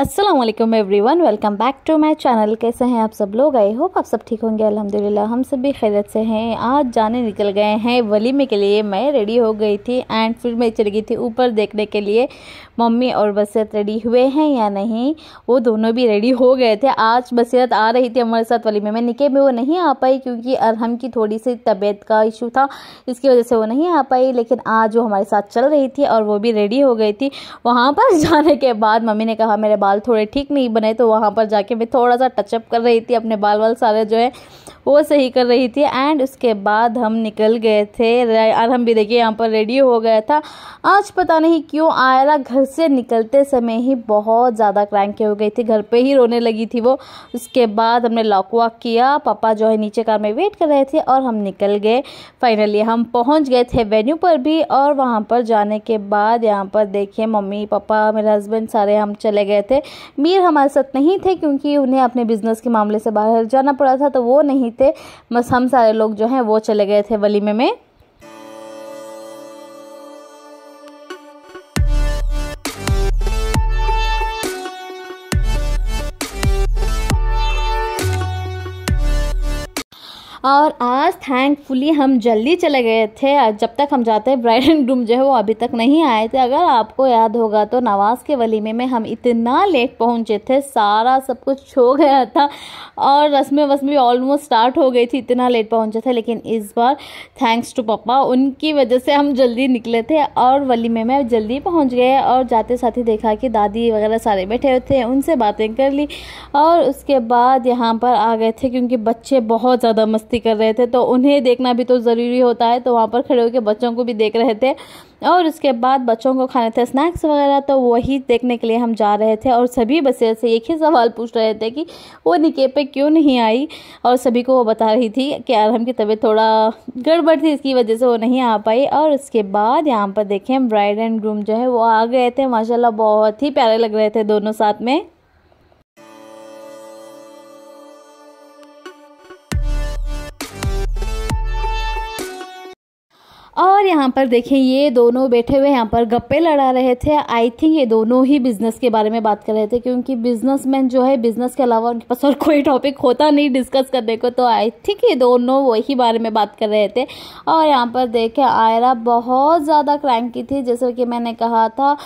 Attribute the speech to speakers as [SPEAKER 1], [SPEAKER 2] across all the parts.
[SPEAKER 1] Aslam everyone welcome back to my channel कैसे हैं आप सब लोग आई होप आप सब ठीक होंगे अल्हम्दुलिल्लाह हम सब भी खैरत से हैं आज जाने निकल गए हैं वलीमे के लिए मैं रेडी हो गई थी एंड फिर मैं चली गई थी ऊपर देखने के लिए मम्मी और बसीरत रेडी हुए हैं या नहीं वो दोनों भी रेडी हो गए थे आज बसीरत आ रही थी हमारे साथ वलीमे में निके में वो नहीं आ पाई क्योंकि अरहम की थोड़ी सी तबीयत का इशू था इसकी वजह से वो नहीं आ पाई लेकिन आज वो हमारे साथ चल रही थी और वो भी रेडी हो गई थी वहाँ पर जाने के बाद मम्मी ने कहा मेरे बाल थोड़े ठीक नहीं बने तो वहाँ पर जाके मैं थोड़ा सा टचअप कर रही थी अपने बाल वाल सारे जो है वो सही कर रही थी एंड उसके बाद हम निकल गए थे और हम भी देखिए यहाँ पर रेडी हो गया था आज पता नहीं क्यों आयरा घर से निकलते समय ही बहुत ज़्यादा क्रैंकी हो गई थी घर पे ही रोने लगी थी वो उसके बाद हमने लॉक वॉक किया पापा जो है नीचे कार में वेट कर रहे थे और हम निकल गए फाइनली हम पहुँच गए थे वेन्यू पर भी और वहाँ पर जाने के बाद यहाँ पर देखिए मम्मी पापा मेरे हस्बैंड सारे हम चले गए थे मीर हमारे साथ नहीं थे क्योंकि उन्हें अपने बिज़नेस के मामले से बाहर जाना पड़ा था तो वो नहीं थे बस हम सारे लोग जो हैं वो चले गए थे वलीमे में और आज थैंकफुली हम जल्दी चले गए थे जब तक हम जाते हैं ब्राइड एंड ग्रूम जो है वो अभी तक नहीं आए थे अगर आपको याद होगा तो नवाज़ के वलीमे में हम इतना लेट पहुँचे थे सारा सब कुछ छो गया था और रस्में वस्में ऑलमोस्ट स्टार्ट हो गई थी इतना लेट पहुँचे थे लेकिन इस बार थैंक्स टू पापा उनकी वजह से हम जल्दी निकले थे और वलीमे में जल्दी पहुँच गए और जाते साथ ही देखा कि दादी वगैरह सारे बैठे हुए थे उनसे बातें कर ली और उसके बाद यहाँ पर आ गए थे क्योंकि बच्चे बहुत ज़्यादा मस्त मस्ती कर रहे थे तो उन्हें देखना भी तो ज़रूरी होता है तो वहाँ पर खड़े होकर बच्चों को भी देख रहे थे और उसके बाद बच्चों को खाने थे स्नैक्स वगैरह तो वही देखने के लिए हम जा रहे थे और सभी बसेर से एक ही सवाल पूछ रहे थे कि वो निके पे क्यों नहीं आई और सभी को वो बता रही थी कि अरहम की तबीयत थोड़ा गड़बड़ थी इसकी वजह से वो नहीं आ पाई और उसके बाद यहाँ पर देखें ब्राइड एंड ग्रूम जो है वो आ गए थे माशाला बहुत ही प्यारे लग रहे थे दोनों साथ में और यहाँ पर देखें ये दोनों बैठे हुए यहाँ पर गप्पे लड़ा रहे थे आई थिंक ये दोनों ही बिजनेस के बारे में बात कर रहे थे क्योंकि बिजनेसमैन जो है बिजनेस के अलावा उनके पास और कोई टॉपिक होता नहीं डिस्कस करने को तो आई थिंक ये दोनों वही बारे में बात कर रहे थे और यहाँ पर देखें आयरा बहुत ज़्यादा क्रैंकी थी जैसे कि मैंने कहा था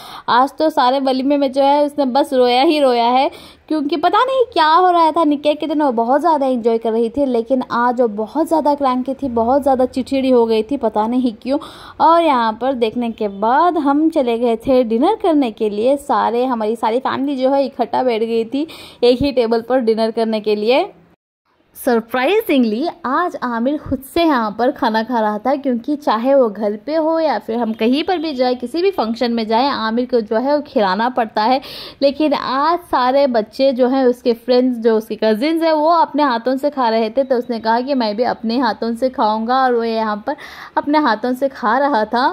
[SPEAKER 1] आज तो सारे वलीमे में जो है उसने बस रोया ही रोया है क्योंकि पता नहीं क्या हो रहा था निके के दिन वो बहुत ज़्यादा इंजॉय कर रही थी लेकिन आज वो बहुत ज़्यादा क्रैंकी थी बहुत ज़्यादा चिड़चिड़ी हो गई थी पता नहीं क्यों और यहाँ पर देखने के बाद हम चले गए थे डिनर करने के लिए सारे हमारी सारी फैमिली जो है इकट्ठा बैठ गई थी एक ही टेबल पर डिनर करने के लिए सरप्राइजिंगली आज आमिर खुद से यहाँ पर खाना खा रहा था क्योंकि चाहे वो घर पे हो या फिर हम कहीं पर भी जाए किसी भी फंक्शन में जाए आमिर को जो है वो खिलाना पड़ता है लेकिन आज सारे बच्चे जो हैं उसके फ्रेंड्स जो उसके कजिन्स हैं वो अपने हाथों से खा रहे थे तो उसने कहा कि मैं भी अपने हाथों से खाऊँगा और वो यहाँ पर अपने हाथों से खा रहा था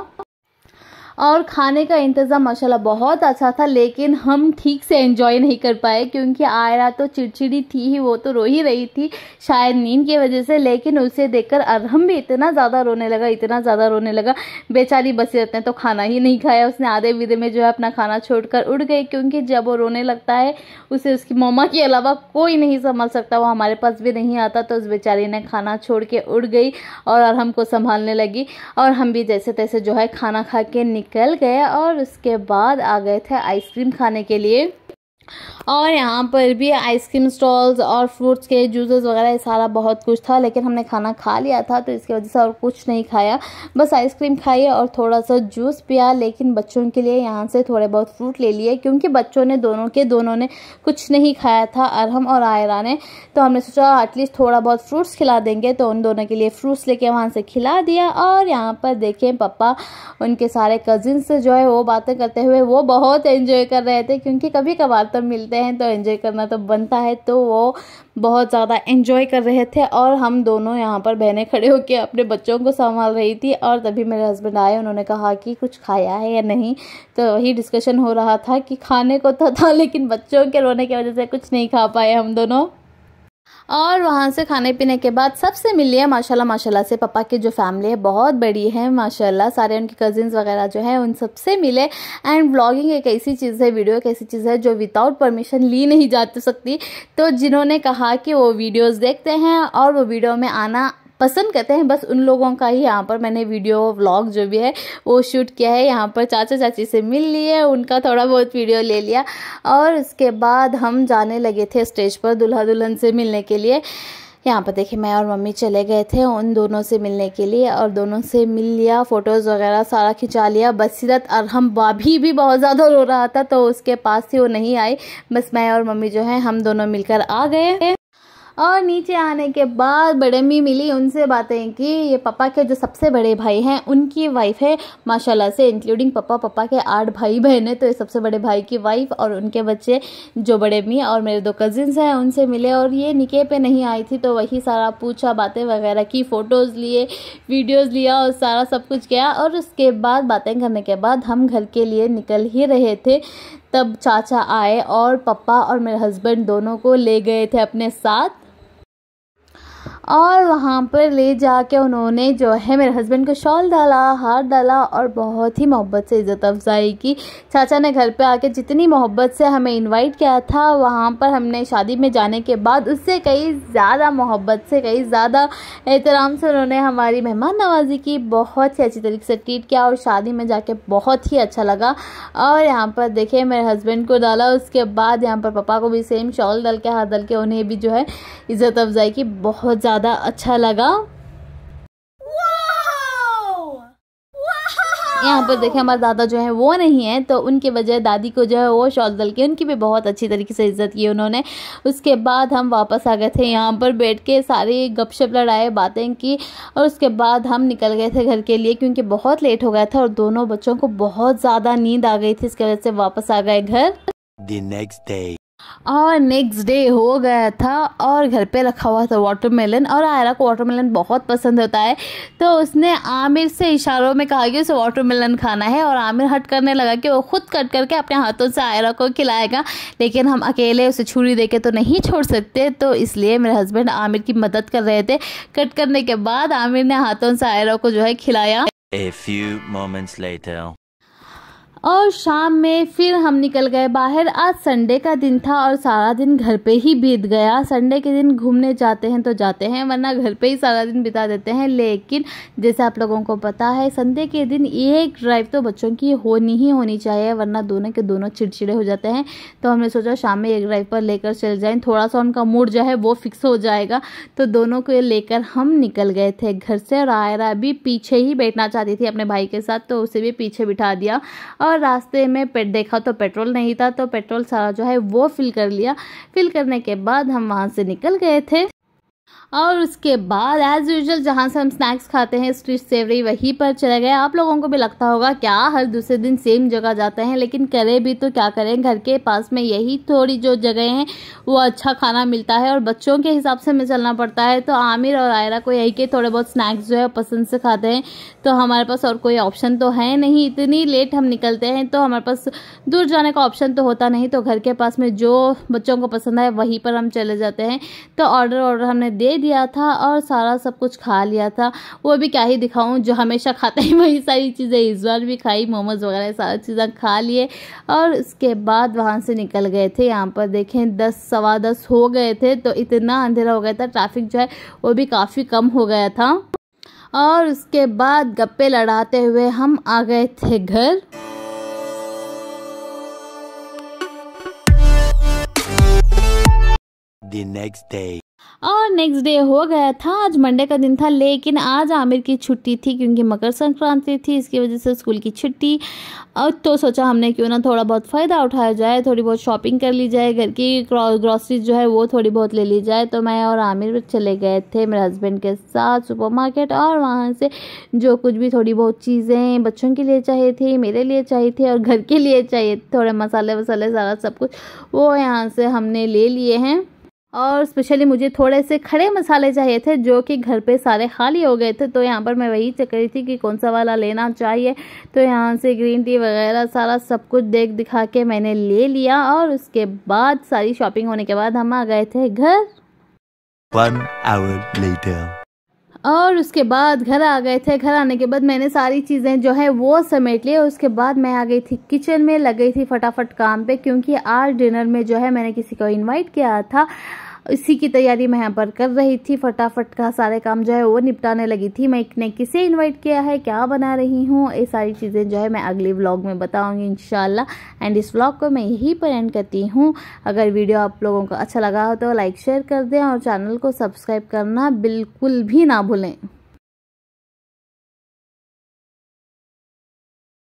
[SPEAKER 1] और खाने का इंतज़ाम माशाल्लाह बहुत अच्छा था लेकिन हम ठीक से एंजॉय नहीं कर पाए क्योंकि आयरा तो चिड़चिड़ी थी ही वो तो रो ही रही थी शायद नींद की वजह से लेकिन उसे देखकर अरहम भी इतना ज़्यादा रोने लगा इतना ज़्यादा रोने लगा बेचारी बसे रहते हैं तो खाना ही नहीं खाया उसने आधे विधे में जो है अपना खाना कर उड़ गई क्योंकि जब वो रोने लगता है उसे उसकी मोमा के अलावा कोई नहीं संभाल सकता वो हमारे पास भी नहीं आता तो उस बेचारी ने खाना छोड़ के उड़ गई और अरहम को संभालने लगी और हम भी जैसे तैसे जो है खाना खा के निक निकल गए और उसके बाद आ गए थे आइसक्रीम खाने के लिए और यहाँ पर भी आइसक्रीम स्टॉल्स और फ्रूट्स के जूसेस वगैरह ये सारा बहुत कुछ था लेकिन हमने खाना खा लिया था तो इसकी वजह से और कुछ नहीं खाया बस आइसक्रीम खाई और थोड़ा सा जूस पिया लेकिन बच्चों के लिए यहाँ से थोड़े बहुत फ्रूट ले लिए क्योंकि बच्चों ने दोनों के दोनों ने कुछ नहीं खाया था अरहम और आयरा ने तो हमने सोचा एटलीस्ट थोड़ा बहुत फ्रूट्स खिला देंगे तो उन दोनों के लिए फ्रूट्स लेके वहाँ से खिला दिया और यहाँ पर देखें पप्पा उनके सारे कजिन से जो है वो बातें करते हुए वो बहुत इंजॉय कर रहे थे क्योंकि कभी कभार तो सब मिलते हैं तो एंजॉय करना तो बनता है तो वो बहुत ज़्यादा एंजॉय कर रहे थे और हम दोनों यहाँ पर बहनें खड़े होकर अपने बच्चों को संभाल रही थी और तभी मेरे हस्बैंड आए उन्होंने कहा कि कुछ खाया है या नहीं तो वही डिस्कशन हो रहा था कि खाने को तो था लेकिन बच्चों के रोने की वजह से कुछ नहीं खा पाए हम दोनों और वहाँ से खाने पीने के बाद सबसे मिली है माशाल्लाह माशाल्लाह से पापा की जो फैमिली है बहुत बड़ी है माशाल्लाह सारे उनके कजिन्स वगैरह जो है उन सबसे मिले एंड ब्लॉगिंग एक ऐसी चीज़ है वीडियो एक ऐसी चीज़ है जो विदाउट परमिशन ली नहीं जा सकती तो जिन्होंने कहा कि वो वीडियोज़ देखते हैं और वो वीडियो में आना पसंद करते हैं बस उन लोगों का ही यहाँ पर मैंने वीडियो व्लॉग जो भी है वो शूट किया है यहाँ पर चाचा चाची से मिल लिए उनका थोड़ा बहुत वीडियो ले लिया और उसके बाद हम जाने लगे थे स्टेज पर दुल्हा दुल्हन से मिलने के लिए यहाँ पर देखिए मैं और मम्मी चले गए थे उन दोनों से मिलने के लिए और दोनों से मिल लिया फ़ोटोज़ वगैरह सारा खिंचा लिया बसीरत और हम भाभी भी बहुत ज़्यादा रो रहा था तो उसके पास ही वो नहीं आई बस मैं और मम्मी जो है हम दोनों मिलकर आ गए और नीचे आने के बाद बड़े मी मिली उनसे बातें कि ये पापा के जो सबसे बड़े भाई हैं उनकी वाइफ है माशाल्लाह से इंक्लूडिंग पापा पापा के आठ भाई बहन है तो ये सबसे बड़े भाई की वाइफ और उनके बच्चे जो बड़े मी और मेरे दो कजिन्स हैं उनसे मिले और ये निके पे नहीं आई थी तो वही सारा पूछा बातें वगैरह की फ़ोटोज़ लिए वीडियोज़ लिया और सारा सब कुछ किया और उसके बाद बातें करने के बाद हम घर के लिए निकल ही रहे थे तब चाचा आए और पापा और मेरे हस्बैंड दोनों को ले गए थे अपने साथ और वहाँ पर ले जाके उन्होंने जो है मेरे हस्बैंड को शॉल डाला हार डाला और बहुत ही मोहब्बत से इज़्ज़त अफजाई की चाचा ने घर पे आके जितनी मोहब्बत से हमें इनवाइट किया था वहाँ पर हमने शादी में जाने के बाद उससे कई ज़्यादा मोहब्बत से कई ज़्यादा एहतराम से उन्होंने हमारी मेहमान नवाजी की बहुत ही अच्छी तरीके से ट्रीट किया और शादी में जाके बहुत ही अच्छा लगा और यहाँ पर देखिए मेरे हस्बैंड को डाला उसके बाद यहाँ पर पापा को भी सेम शॉल डाल के हाथ डाल के उन्हें भी जो है इज़्ज़त अफजाई की बहुत ज़्यादा अच्छा लगा यहाँ पर देखें हमारे दादा जो है वो नहीं है तो उनके वजह दादी को जो है वो शॉल दल के उनकी भी बहुत अच्छी तरीके से इज्जत की उन्होंने उसके बाद हम वापस आ गए थे यहाँ पर बैठ के सारे गपशप लड़ाए बातें की और उसके बाद हम निकल गए थे घर के लिए क्योंकि बहुत लेट हो गया था और दोनों बच्चों को बहुत ज़्यादा नींद आ गई थी इसके वजह से वापस आ गए घर दी नेक्स्ट डे और नेक्स्ट डे हो गया था और घर पे रखा हुआ था वाटरमेलन और आयरा को वाटरमेलन बहुत पसंद होता है तो उसने आमिर से इशारों में कहा कि उसे वाटरमेलन खाना है और आमिर हट करने लगा कि वो खुद कट करके अपने हाथों से आयरा को खिलाएगा लेकिन हम अकेले उसे छुरी दे के तो नहीं छोड़ सकते तो इसलिए मेरे हस्बैंड आमिर की मदद कर रहे थे कट करने के बाद आमिर ने हाथों से आयरा को जो है खिलाया A few moments later. और शाम में फिर हम निकल गए बाहर आज संडे का दिन था और सारा दिन घर पे ही बीत गया संडे के दिन घूमने जाते हैं तो जाते हैं वरना घर पे ही सारा दिन बिता देते हैं लेकिन जैसे आप लोगों को पता है संडे के दिन एक ड्राइव तो बच्चों की होनी ही होनी चाहिए वरना दोनों के दोनों चिड़चिड़े हो जाते हैं तो हमने सोचा शाम में एक ड्राइव पर लेकर चले जाएँ थोड़ा सा उनका मूड जो है वो फिक्स हो जाएगा तो दोनों को लेकर हम निकल गए थे घर से और आयरा भी पीछे ही बैठना चाहती थी अपने भाई के साथ तो उसे भी पीछे बिठा दिया और और रास्ते में पेट देखा तो पेट्रोल नहीं था तो पेट्रोल सारा जो है वो फिल कर लिया फिल करने के बाद हम वहाँ से निकल गए थे और उसके बाद एज यूजल जहाँ से हम स्नैक्स खाते हैं स्ट्रीट सेवरी वहीं पर चले गए आप लोगों को भी लगता होगा क्या हर दूसरे दिन सेम जगह जाते हैं लेकिन करें भी तो क्या करें घर के पास में यही थोड़ी जो जगह हैं वो अच्छा खाना मिलता है और बच्चों के हिसाब से हमें चलना पड़ता है तो आमिर और आयरा को यही के थोड़े बहुत स्नैक्स जो है पसंद से खाते हैं तो हमारे पास और कोई ऑप्शन तो है नहीं इतनी लेट हम निकलते हैं तो हमारे पास दूर जाने का ऑप्शन तो होता नहीं तो घर के पास में जो बच्चों को पसंद है वहीं पर हम चले जाते हैं तो ऑर्डर ऑर्डर हमने दे लिया था और सारा सब कुछ खा लिया था वो भी क्या ही दिखाऊं जो हमेशा खाते ही वही सारी चीज़ें इस बार भी खाई मोमोज़ वगैरह सारा चीज़ें खा लिए और उसके बाद वहाँ से निकल गए थे यहाँ पर देखें दस सवा दस हो गए थे तो इतना अंधेरा हो गया था ट्रैफिक जो है वो भी काफ़ी कम हो गया था और उसके बाद गप्पे लड़ाते हुए हम आ गए थे घर The next day. और नेक्स्ट डे हो गया था आज मंडे का दिन था लेकिन आज आमिर की छुट्टी थी क्योंकि मकर संक्रांति थी इसकी वजह से स्कूल की छुट्टी और तो सोचा हमने क्यों ना थोड़ा बहुत फ़ायदा उठाया जाए थोड़ी बहुत शॉपिंग कर ली जाए घर की ग्रॉसरीज जो है वो थोड़ी बहुत ले ली जाए तो मैं और आमिर चले गए थे मेरे हस्बैंड के साथ सुपरमार्केट और वहाँ से जो कुछ भी थोड़ी बहुत चीज़ें बच्चों के लिए चाहिए थी मेरे लिए चाहिए थी और घर के लिए चाहिए थोड़े मसाले वसाले सारा सब कुछ वो यहाँ से हमने ले लिए हैं और स्पेशली मुझे थोड़े से खड़े मसाले चाहिए थे जो कि घर पे सारे खाली हो गए थे तो यहाँ पर मैं वही चेक करी थी कि कौन सा वाला लेना चाहिए तो यहाँ से ग्रीन टी वगैरह सारा सब कुछ देख दिखा के मैंने ले लिया और उसके बाद सारी शॉपिंग होने के बाद हम आ गए थे घर One hour later. और उसके बाद घर आ गए थे घर आने के बाद मैंने सारी चीज़ें जो है वो समेट ली और उसके बाद मैं आ गई थी किचन में लग गई थी फटाफट काम पे क्योंकि आज डिनर में जो है मैंने किसी को इनवाइट किया था इसी की तैयारी मैं यहाँ पर कर रही थी फटाफट का सारे काम जो है वो निपटाने लगी थी मैं ने किसे इन्वाइट किया है क्या बना रही हूँ ये सारी चीज़ें जो है मैं अगले व्लॉग में बताऊँगी इन एंड इस व्लॉग को मैं यहीं पर एंड करती हूँ अगर वीडियो आप लोगों को अच्छा लगा हो तो लाइक शेयर कर दें और चैनल को सब्सक्राइब करना बिल्कुल भी ना भूलें